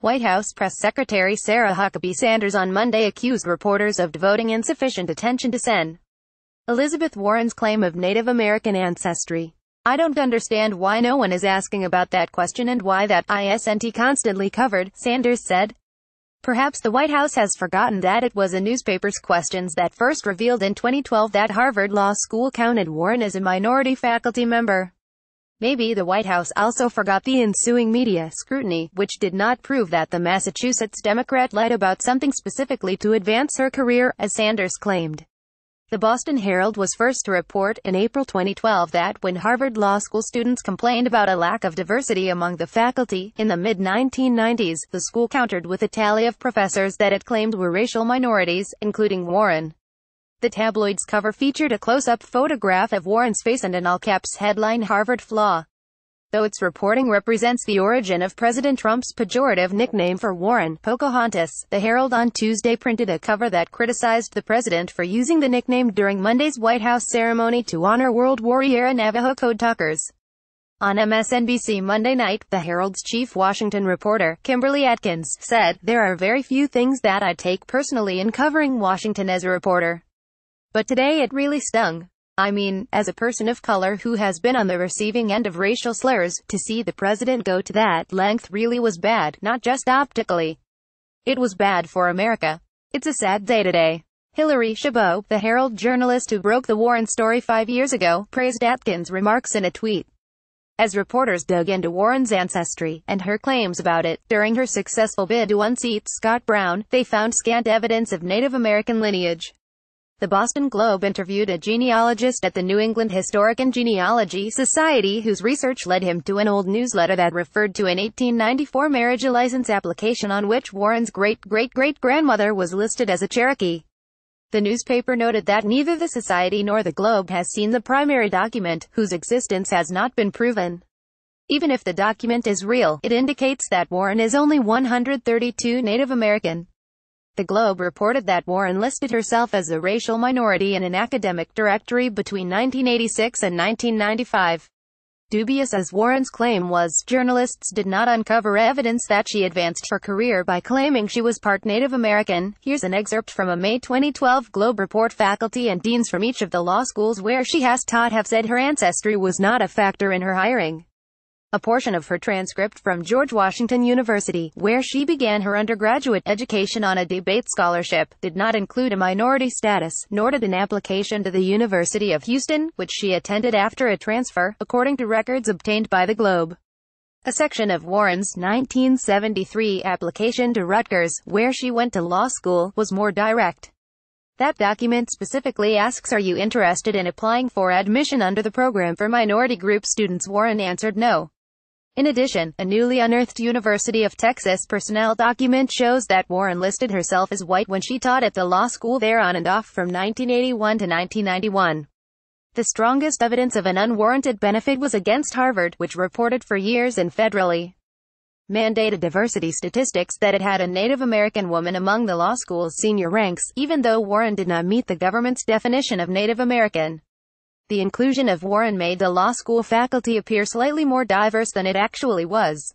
White House Press Secretary Sarah Huckabee Sanders on Monday accused reporters of devoting insufficient attention to Sen. Elizabeth Warren's claim of Native American ancestry. I don't understand why no one is asking about that question and why that ISNT constantly covered, Sanders said. Perhaps the White House has forgotten that it was a newspaper's questions that first revealed in 2012 that Harvard Law School counted Warren as a minority faculty member. Maybe the White House also forgot the ensuing media scrutiny, which did not prove that the Massachusetts Democrat lied about something specifically to advance her career, as Sanders claimed. The Boston Herald was first to report in April 2012 that when Harvard Law School students complained about a lack of diversity among the faculty in the mid-1990s, the school countered with a tally of professors that it claimed were racial minorities, including Warren. The tabloid's cover featured a close-up photograph of Warren's face and an all-caps headline Harvard Flaw. Though its reporting represents the origin of President Trump's pejorative nickname for Warren, Pocahontas, the Herald on Tuesday printed a cover that criticized the president for using the nickname during Monday's White House ceremony to honor World War-era Navajo code talkers. On MSNBC Monday night, the Herald's chief Washington reporter, Kimberly Atkins, said, There are very few things that I take personally in covering Washington as a reporter. But today it really stung. I mean, as a person of color who has been on the receiving end of racial slurs, to see the president go to that length really was bad, not just optically. It was bad for America. It's a sad day today. Hillary Chabot, the Herald journalist who broke the Warren story five years ago, praised Atkins' remarks in a tweet. As reporters dug into Warren's ancestry and her claims about it, during her successful bid to unseat Scott Brown, they found scant evidence of Native American lineage. The Boston Globe interviewed a genealogist at the New England Historic and Genealogy Society whose research led him to an old newsletter that referred to an 1894 marriage license application on which Warren's great-great-great-grandmother was listed as a Cherokee. The newspaper noted that neither the Society nor the Globe has seen the primary document, whose existence has not been proven. Even if the document is real, it indicates that Warren is only 132 Native American. The Globe reported that Warren listed herself as a racial minority in an academic directory between 1986 and 1995. Dubious as Warren's claim was, journalists did not uncover evidence that she advanced her career by claiming she was part Native American. Here's an excerpt from a May 2012 Globe report faculty and deans from each of the law schools where she has taught have said her ancestry was not a factor in her hiring a portion of her transcript from George Washington University, where she began her undergraduate education on a debate scholarship, did not include a minority status, nor did an application to the University of Houston, which she attended after a transfer, according to records obtained by the Globe. A section of Warren's 1973 application to Rutgers, where she went to law school, was more direct. That document specifically asks Are you interested in applying for admission under the program for minority group students? Warren answered no. In addition, a newly unearthed University of Texas personnel document shows that Warren listed herself as white when she taught at the law school there on and off from 1981 to 1991. The strongest evidence of an unwarranted benefit was against Harvard, which reported for years in federally mandated diversity statistics that it had a Native American woman among the law school's senior ranks, even though Warren did not meet the government's definition of Native American. The inclusion of Warren made the law school faculty appear slightly more diverse than it actually was.